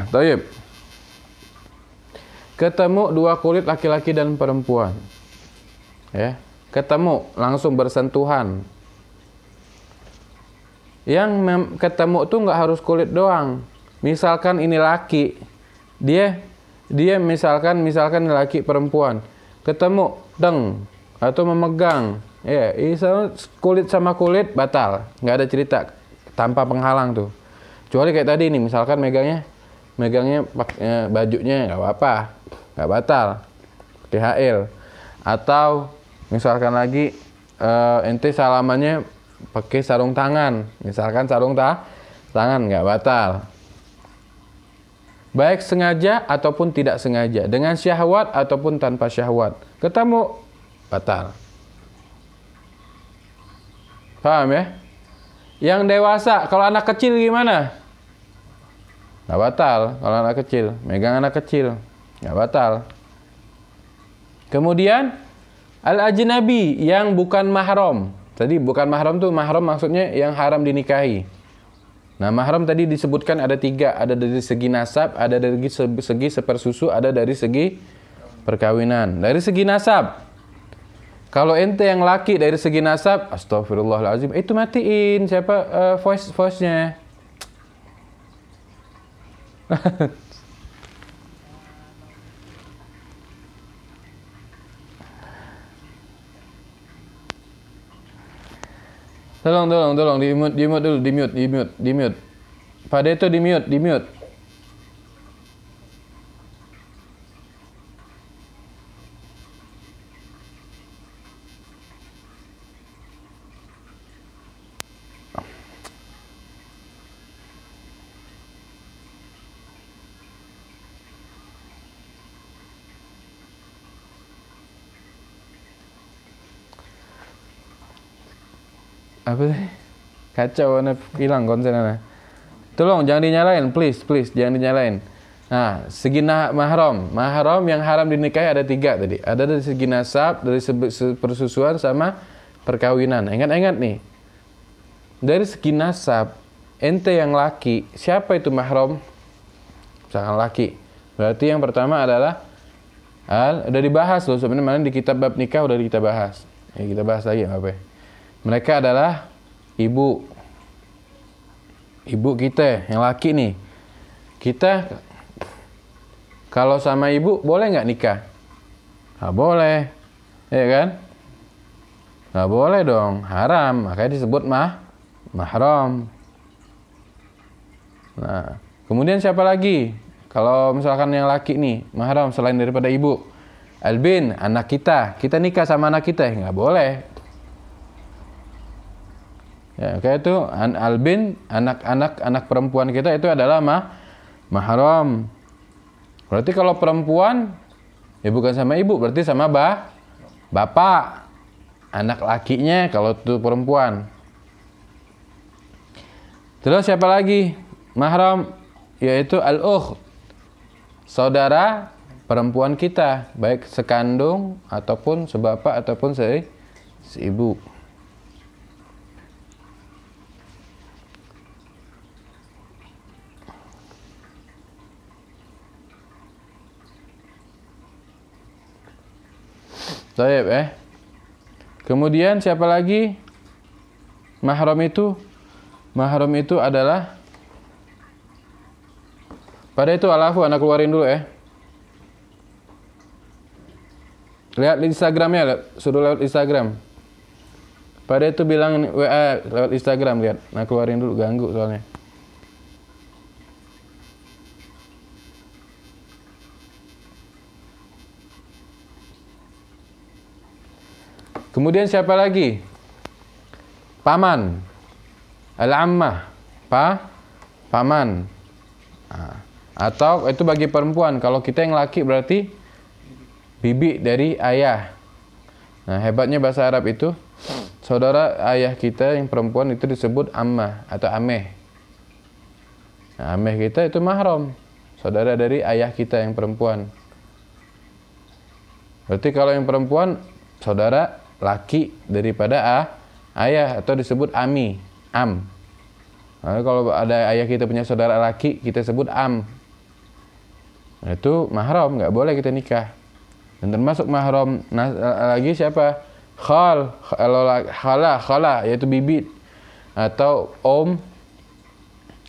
Tayyib. Ketemu dua kulit laki-laki dan perempuan. Ya, ketemu langsung bersentuhan. Yang ketemu tuh nggak harus kulit doang, misalkan ini laki dia dia misalkan misalkan laki perempuan ketemu deng atau memegang ya yeah, kulit sama kulit batal nggak ada cerita tanpa penghalang tuh kecuali kayak tadi nih misalkan megangnya megangnya eh, bajunya nggak apa-apa nggak batal THL atau misalkan lagi eh, ente salamannya pakai sarung tangan misalkan sarung ta tangan nggak batal baik sengaja ataupun tidak sengaja, dengan syahwat ataupun tanpa syahwat. Ketemu batal. Paham ya? Yang dewasa, kalau anak kecil gimana? Nggak batal kalau anak kecil. Megang anak kecil, nggak batal. Kemudian, al ajinabi yang bukan mahram. Tadi bukan mahram tuh mahram maksudnya yang haram dinikahi. Nah, mahram tadi disebutkan ada tiga, ada dari segi nasab, ada dari segi sepersusu, ada dari segi perkawinan. Dari segi nasab, kalau ente yang laki dari segi nasab, astagfirullahaladzim, itu matiin siapa uh, voice voice-nya. Tolong, tolong, tolong di mute, di mute dulu, di mute, di mute, di mute. Pada itu di mute, di mute. apa sih kacau nih hilang konsennya tolong jangan dinyalain please please jangan dinyalain nah segi nah, mahram mahram yang haram dinikahi ada tiga tadi ada dari segi nasab dari persusuan sama perkawinan ingat-ingat nih dari segi nasab ente yang laki siapa itu mahram sangat laki berarti yang pertama adalah al udah dibahas loh sebenarnya di kitab bab nikah udah kita bahas ya, kita bahas lagi apa ya mereka adalah ibu. Ibu kita yang laki nih. Kita kalau sama ibu boleh nggak nikah? Nggak boleh. Ya kan? Nggak boleh dong, haram. Makanya disebut mah mahram. Nah, kemudian siapa lagi? Kalau misalkan yang laki nih, mahram selain daripada ibu. Albin, anak kita. Kita nikah sama anak kita. Nggak boleh. Ya, oke itu an albin anak-anak anak perempuan kita itu adalah ma mahram. Berarti kalau perempuan ya bukan sama ibu, berarti sama ba bapak. Anak lakinya kalau itu perempuan. Terus siapa lagi? Mahram yaitu al-ukh. Saudara perempuan kita, baik sekandung ataupun sebapak ataupun se seibu. Si Taib eh. Kemudian siapa lagi? Mahram itu mahram itu adalah pada itu alafu anak keluarin dulu eh. Lihat Instagramnya, lihat. suruh lewat Instagram. Pada itu bilang WA eh, lewat Instagram lihat. Nah keluarin dulu ganggu soalnya. Kemudian siapa lagi? Paman. Al-ammah. Pa? Paman. Ah. Atau itu bagi perempuan. Kalau kita yang laki berarti bibi dari ayah. Nah, hebatnya bahasa Arab itu saudara ayah kita yang perempuan itu disebut ammah atau ameh. Nah, ameh kita itu mahram, saudara dari ayah kita yang perempuan. Berarti kalau yang perempuan saudara laki daripada A, ayah atau disebut ami, am. Lalu kalau ada ayah kita punya saudara laki, kita sebut am. Itu mahram, nggak boleh kita nikah. Dan termasuk mahram nah, eh, lagi siapa? Khal, kalau khala, khala yaitu bibit atau om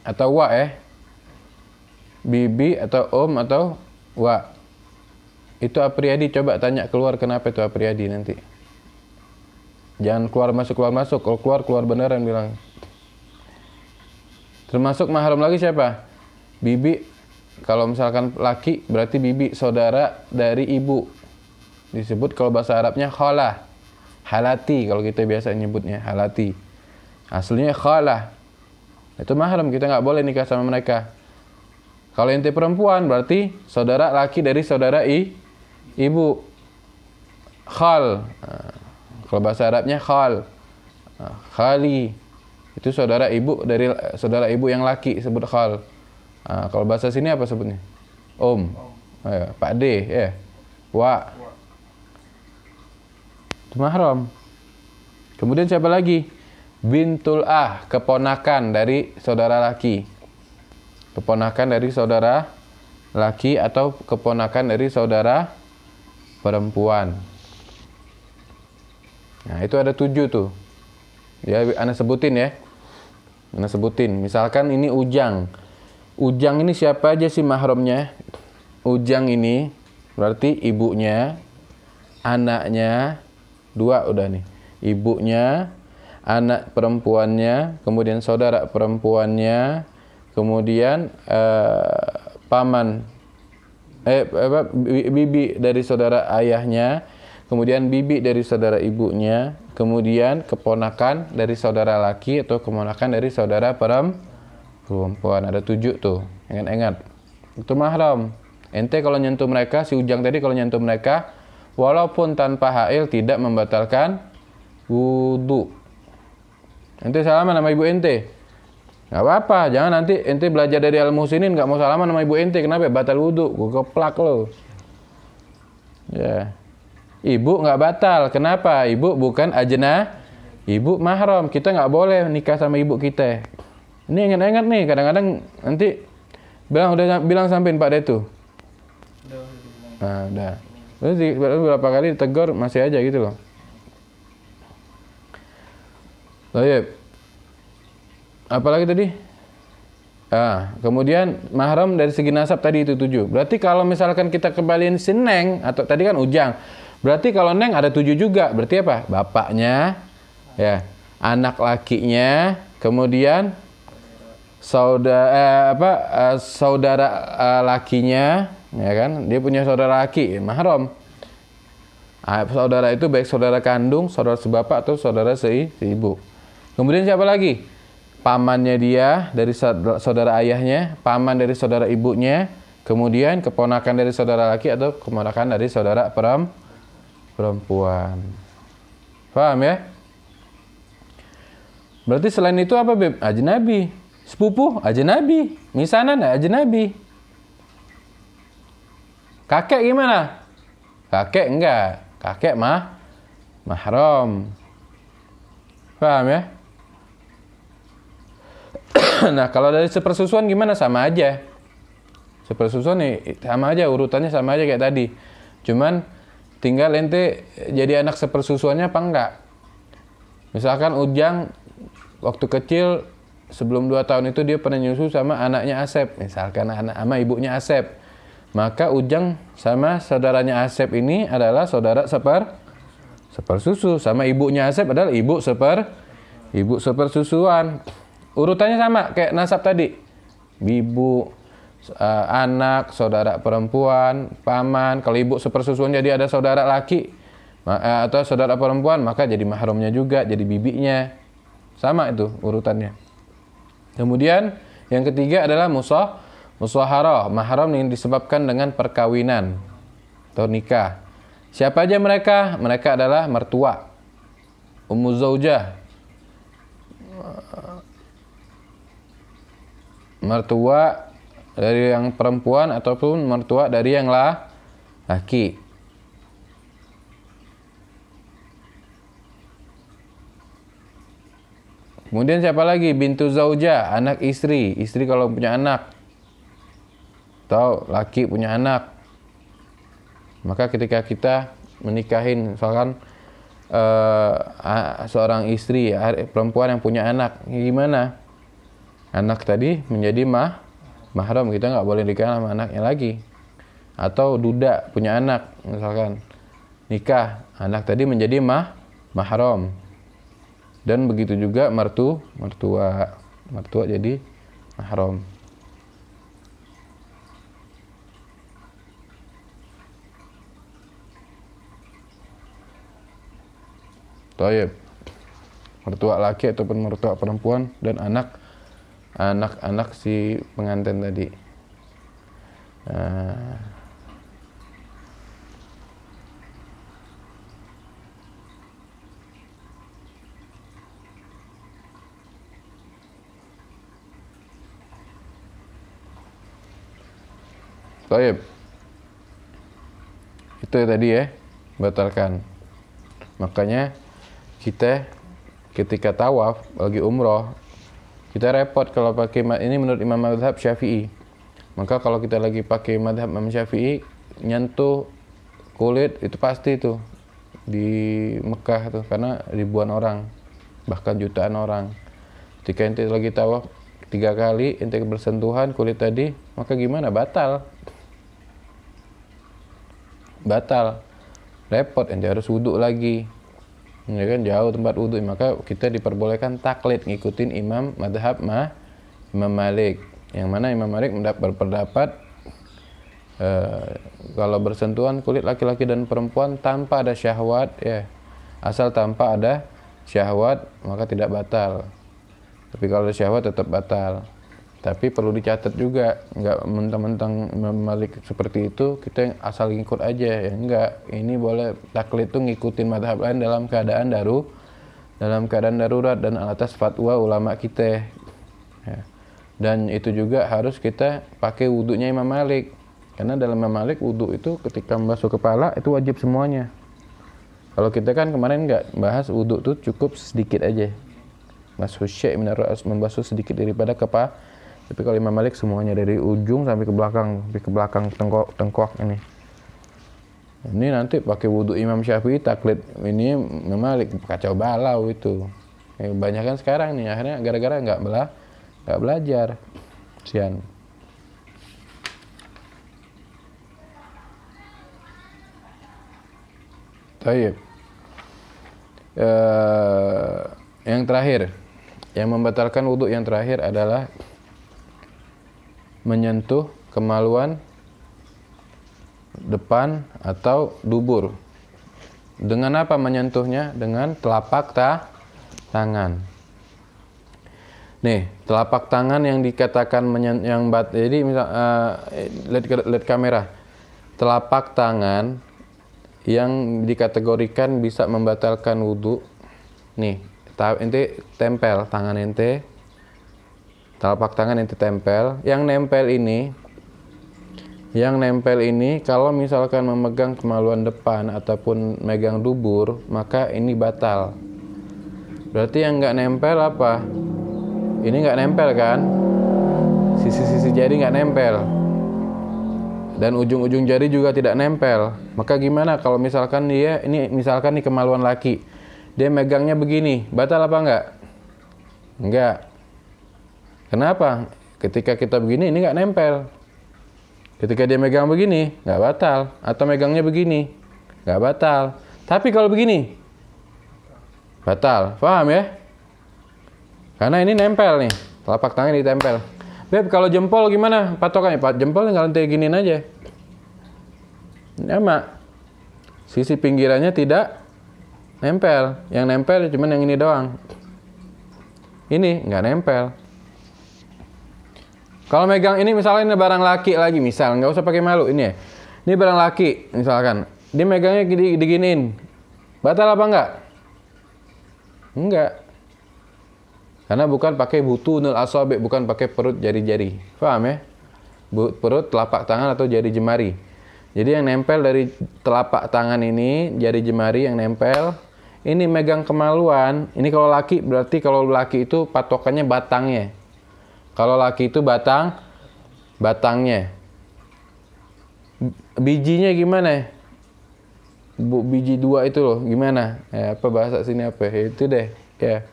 atau wa eh bibi atau om atau wa itu Apriyadi coba tanya keluar kenapa itu Apriyadi nanti Jangan keluar masuk keluar masuk. Kalau keluar keluar beneran bilang. Termasuk mahram lagi siapa? Bibi. Kalau misalkan laki berarti bibi saudara dari ibu. Disebut kalau bahasa Arabnya khala. Halati kalau kita biasa nyebutnya halati. Aslinya khala. Itu mahram kita nggak boleh nikah sama mereka. Kalau ente perempuan berarti saudara laki dari saudara i, ibu. Khal. Nah. Kalau bahasa Arabnya khal. Ah, khali. Itu saudara ibu dari saudara ibu yang laki sebut khal. Ah, kalau bahasa sini apa sebutnya? Om. Oh, ya. Pak D, ya. Wa. Itu mahram. Kemudian siapa lagi? Bintul ah, keponakan dari saudara laki. Keponakan dari saudara laki atau keponakan dari saudara perempuan. Nah, itu ada tujuh tuh. Ya, Anda sebutin ya. Anda sebutin. Misalkan ini Ujang. Ujang ini siapa aja sih mahramnya? Ujang ini berarti ibunya, anaknya, dua udah nih. Ibunya, anak perempuannya, kemudian saudara perempuannya, kemudian eh, paman eh bibi dari saudara ayahnya, kemudian bibi dari saudara ibunya, kemudian keponakan dari saudara laki atau keponakan dari saudara perempuan. Ada tujuh tuh, ingat-ingat. Itu mahram. Ente kalau nyentuh mereka, si Ujang tadi kalau nyentuh mereka, walaupun tanpa hail tidak membatalkan wudhu. Ente salaman sama ibu ente. Gak apa-apa, jangan nanti ente belajar dari al musinin gak mau salaman sama ibu ente. Kenapa? Batal wudhu. Gue keplak lo. Ya. Yeah. Ibu nggak batal. Kenapa? Ibu bukan ajna, Ibu mahram. Kita nggak boleh nikah sama ibu kita. Ini ingat-ingat nih. Kadang-kadang nanti bilang udah bilang sampein Pak Detu. Nah, udah. Terus beberapa kali tegur masih aja gitu loh. Baik. Apalagi tadi? Ah, kemudian mahram dari segi nasab tadi itu tujuh. Berarti kalau misalkan kita kembaliin sineng atau tadi kan ujang, Berarti kalau neng ada tujuh juga, berarti apa? Bapaknya, ya, anak lakinya, kemudian saudara eh, apa eh, saudara eh, lakinya, ya kan? Dia punya saudara laki, mahram. Ah, saudara itu baik saudara kandung, saudara sebapak atau saudara se seibu. Kemudian siapa lagi? Pamannya dia dari saudara ayahnya, paman dari saudara ibunya, kemudian keponakan dari saudara laki atau keponakan dari saudara perempuan perempuan. Paham ya? Berarti selain itu apa beb? nabi, Sepupu ajnabi. Misanan nabi, Kakek gimana? Kakek enggak. Kakek mah mahram. Paham ya? nah, kalau dari sepersusuan gimana? Sama aja. Sepersusuan nih eh, sama aja urutannya sama aja kayak tadi. Cuman tinggal ente jadi anak sepersusuannya apa enggak misalkan Ujang waktu kecil sebelum 2 tahun itu dia pernah nyusu sama anaknya Asep misalkan anak sama ibunya Asep maka Ujang sama saudaranya Asep ini adalah saudara seper separ susu sama ibunya Asep adalah ibu seper ibu separ susuan urutannya sama kayak nasab tadi bibu uh, anak, saudara perempuan, paman, kalau ibu sepersusuan jadi ada saudara laki uh, atau saudara perempuan, maka jadi mahramnya juga, jadi bibinya. Sama itu urutannya. Kemudian yang ketiga adalah musah musaharah, mahram yang disebabkan dengan perkawinan atau nikah. Siapa aja mereka? Mereka adalah mertua. Ummu Zawjah. Mertua dari yang perempuan ataupun mertua dari yang lah laki. Kemudian siapa lagi? Bintu zauja, anak istri. Istri kalau punya anak. Atau laki punya anak. Maka ketika kita menikahin misalkan uh, seorang istri perempuan yang punya anak, gimana? Anak tadi menjadi mah mahram kita nggak boleh nikah sama anaknya lagi atau duda punya anak misalkan nikah anak tadi menjadi mah mahram dan begitu juga mertu mertua mertua jadi mahram Taib mertua laki ataupun mertua perempuan dan anak anak-anak si pengantin tadi. Nah, eh, Taib. Itu ya tadi ya, batalkan. Makanya kita ketika tawaf bagi umroh kita repot kalau pakai ini menurut Imam Madhab Syafi'i. Maka kalau kita lagi pakai Madhab Imam Syafi'i, nyentuh kulit itu pasti tuh di Mekah tuh karena ribuan orang bahkan jutaan orang ketika ente lagi tawaf tiga kali ente bersentuhan kulit tadi maka gimana batal batal repot ente harus wudhu lagi ya kan jauh tempat wudhu maka kita diperbolehkan taklid ngikutin imam madhab ma Imam Malik yang mana Imam Malik berpendapat e, kalau bersentuhan kulit laki-laki dan perempuan tanpa ada syahwat ya asal tanpa ada syahwat maka tidak batal tapi kalau syahwat tetap batal tapi perlu dicatat juga, nggak mentang-mentang memalik seperti itu kita asal ngikut aja ya enggak. Ini boleh taklid itu ngikutin madhab lain dalam keadaan daru, dalam keadaan darurat dan atas fatwa ulama kita. Ya. Dan itu juga harus kita pakai wudhunya Imam Malik. Karena dalam Imam Malik wudhu itu ketika membasuh kepala itu wajib semuanya. Kalau kita kan kemarin nggak bahas wudhu itu cukup sedikit aja. Mas Husyek membasuh sedikit daripada kepala tapi kalau Imam Malik semuanya dari ujung sampai ke belakang sampai ke belakang tengkok tengkok ini ini nanti pakai wudhu Imam Syafi'i taklid ini Imam Malik kacau balau itu eh, banyak kan sekarang nih akhirnya gara-gara nggak -gara belah nggak belajar sian Taib. Eh, yang terakhir, yang membatalkan wudhu yang terakhir adalah menyentuh kemaluan depan atau dubur. Dengan apa menyentuhnya? Dengan telapak ta tangan. Nih, telapak tangan yang dikatakan yang bat, jadi misal uh, lihat kamera. Telapak tangan yang dikategorikan bisa membatalkan wudhu. Nih, ente tempel tangan ente telapak tangan yang ditempel yang nempel ini yang nempel ini kalau misalkan memegang kemaluan depan ataupun megang dubur maka ini batal berarti yang nggak nempel apa ini nggak nempel kan sisi-sisi jari nggak nempel dan ujung-ujung jari juga tidak nempel maka gimana kalau misalkan dia ini misalkan nih kemaluan laki dia megangnya begini batal apa enggak enggak Kenapa? Ketika kita begini, ini nggak nempel. Ketika dia megang begini, nggak batal. Atau megangnya begini, nggak batal. Tapi kalau begini, batal. Paham ya? Karena ini nempel nih. Telapak tangan ditempel. Beb, kalau jempol gimana patokannya? Pak, jempol tinggal nanti giniin aja. Sama. Sisi pinggirannya tidak nempel. Yang nempel cuma yang ini doang. Ini nggak nempel. Kalau megang ini misalnya ini barang laki lagi misal nggak usah pakai malu ini ya. Ini barang laki misalkan. Dia megangnya di, diginiin. Batal apa enggak? Enggak. Karena bukan pakai butu nul asobe, bukan pakai perut jari-jari. Paham ya? Perut telapak tangan atau jari jemari. Jadi yang nempel dari telapak tangan ini, jari jemari yang nempel, ini megang kemaluan. Ini kalau laki berarti kalau laki itu patokannya batangnya kalau laki itu batang, batangnya. Bijinya gimana? Bu, biji dua itu loh, gimana? Ya, apa bahasa sini apa? Ya, itu deh, ya.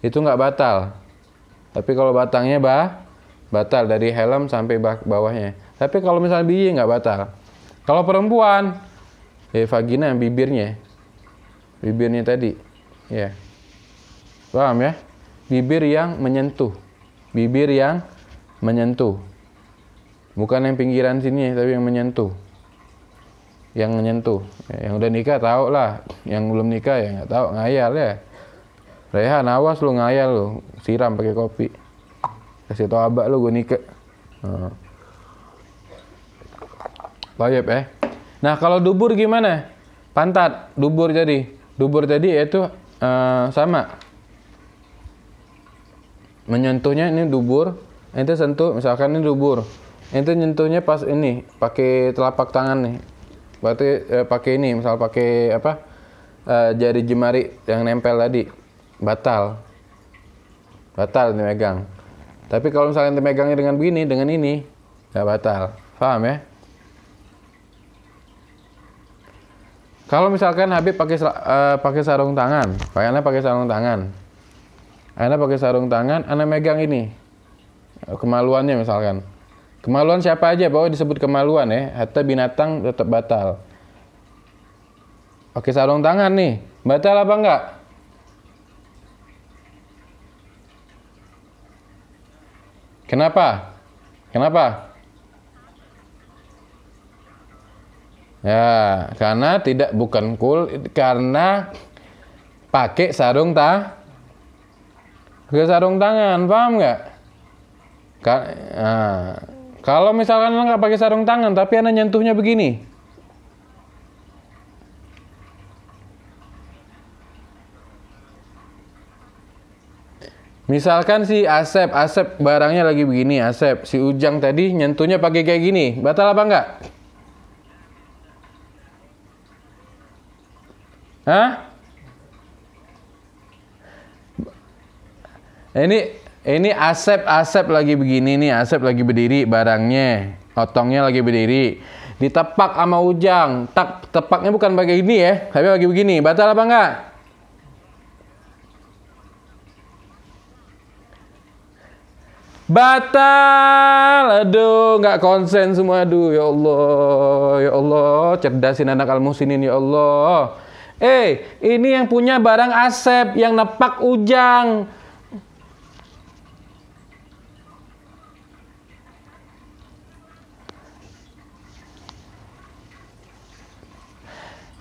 Itu nggak batal. Tapi kalau batangnya bah, batal dari helm sampai bawahnya. Tapi kalau misalnya biji nggak batal. Kalau perempuan, ya vagina bibirnya, bibirnya tadi, ya. Paham ya? Bibir yang menyentuh bibir yang menyentuh. Bukan yang pinggiran sini, tapi yang menyentuh. Yang menyentuh. Ya, yang udah nikah tau lah. Yang belum nikah ya nggak tau. ngayal ya. Rehan awas lu ngayal lu, siram pakai kopi. Kasih tau abak lu gue nikah. Nah. ya. eh. Nah kalau dubur gimana? Pantat, dubur jadi. Dubur jadi itu uh, eh, sama menyentuhnya ini dubur itu sentuh misalkan ini dubur itu nyentuhnya pas ini pakai telapak tangan nih berarti eh, pakai ini misal pakai apa eh, jari jemari yang nempel tadi batal batal ini dipegang tapi kalau misalnya ini megangnya dengan begini dengan ini nggak batal paham ya kalau misalkan Habib pakai uh, pakai sarung tangan, pakaiannya pakai sarung tangan. Anda pakai sarung tangan, Anda megang ini. Kemaluannya misalkan. Kemaluan siapa aja, bahwa disebut kemaluan ya. Hatta binatang tetap batal. Oke sarung tangan nih, batal apa enggak? Kenapa? Kenapa? Ya, karena tidak bukan cool, karena pakai sarung tangan pakai sarung tangan paham nggak Ka nah, kalau misalkan lo nggak pakai sarung tangan tapi anak nyentuhnya begini Misalkan si Asep, Asep barangnya lagi begini, Asep. Si Ujang tadi nyentuhnya pakai kayak gini. Batal apa enggak? Hah? Eh, ini ini Asep Asep lagi begini nih Asep lagi berdiri barangnya otongnya lagi berdiri ditepak sama Ujang tak tepaknya bukan pakai ini ya tapi lagi begini batal apa enggak Batal, aduh, nggak konsen semua, aduh, ya Allah, ya Allah, cerdasin anak al ini, ya Allah. Eh, ini yang punya barang Asep, yang nepak Ujang,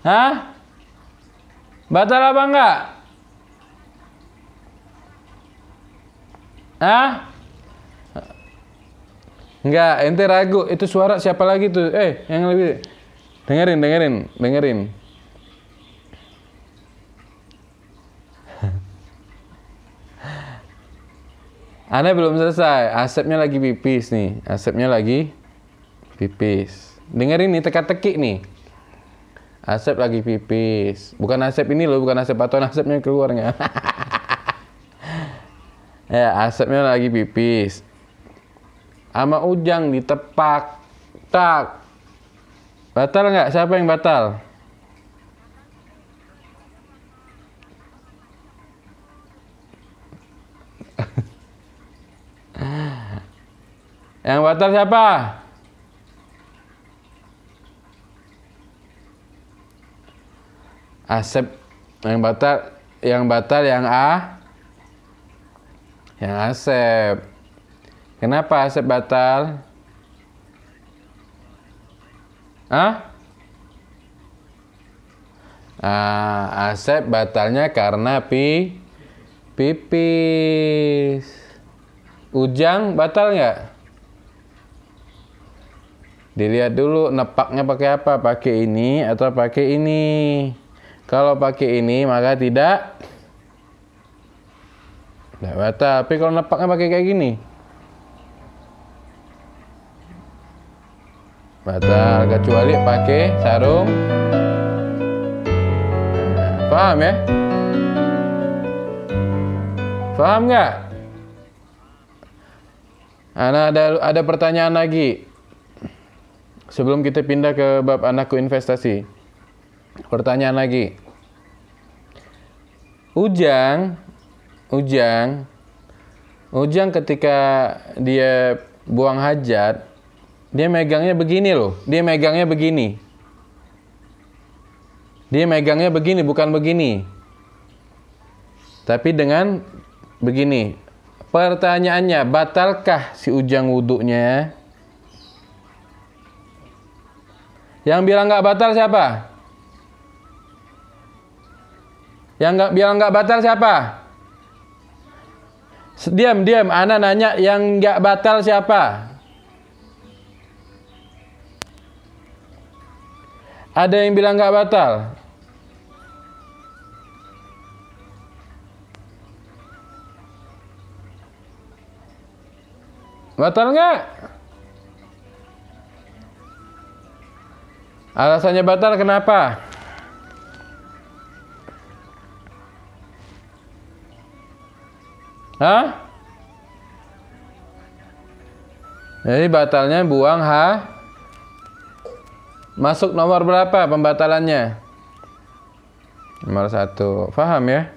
Hah? Batal apa enggak? Hah? Enggak, ente ragu. Itu suara siapa lagi tuh? Eh, yang lebih. Dengerin, dengerin, dengerin. Anda belum selesai. Asepnya lagi pipis nih. Asepnya lagi pipis. Dengerin nih teka-teki nih. Asep lagi pipis. Bukan Asep ini loh, bukan Asep atau Asepnya keluarnya. ya, ya Asepnya lagi pipis. Sama Ujang ditepak. Tak. Batal nggak? Siapa yang batal? yang batal siapa? Asep yang batal, yang batal yang A, yang Asep. Kenapa Asep batal? Ah? Ah, Asep batalnya karena pi pipis. Ujang batal nggak? Dilihat dulu nepaknya pakai apa? Pakai ini atau pakai ini? Kalau pakai ini maka tidak tidak Tapi kalau nepaknya pakai kayak gini, batal. Kecuali pakai sarung. Nah, paham ya? Paham nggak? Anak ada ada pertanyaan lagi. Sebelum kita pindah ke bab anakku investasi. Pertanyaan lagi. Ujang, Ujang, Ujang ketika dia buang hajat, dia megangnya begini loh. Dia megangnya begini. Dia megangnya begini, bukan begini. Tapi dengan begini. Pertanyaannya, batalkah si Ujang wuduknya? Yang bilang nggak batal siapa? Yang nggak bilang nggak batal siapa? Diam, diam. Ana nanya yang nggak batal siapa? Ada yang bilang nggak batal? Batal nggak? Alasannya batal kenapa? Hah? Jadi batalnya buang H. Masuk nomor berapa pembatalannya? Nomor satu. Faham ya?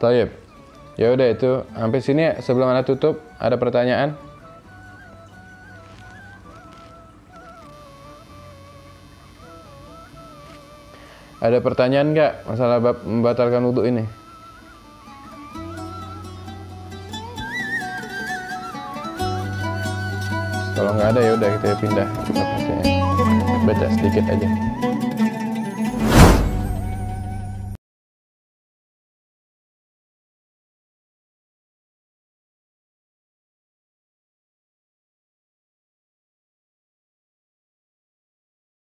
Taib. Ya udah itu. Hampir sini ya. sebelum Anda tutup ada pertanyaan? Ada pertanyaan nggak masalah bab membatalkan wudhu ini? Kalau nggak ada ya udah kita pindah. Baca sedikit aja.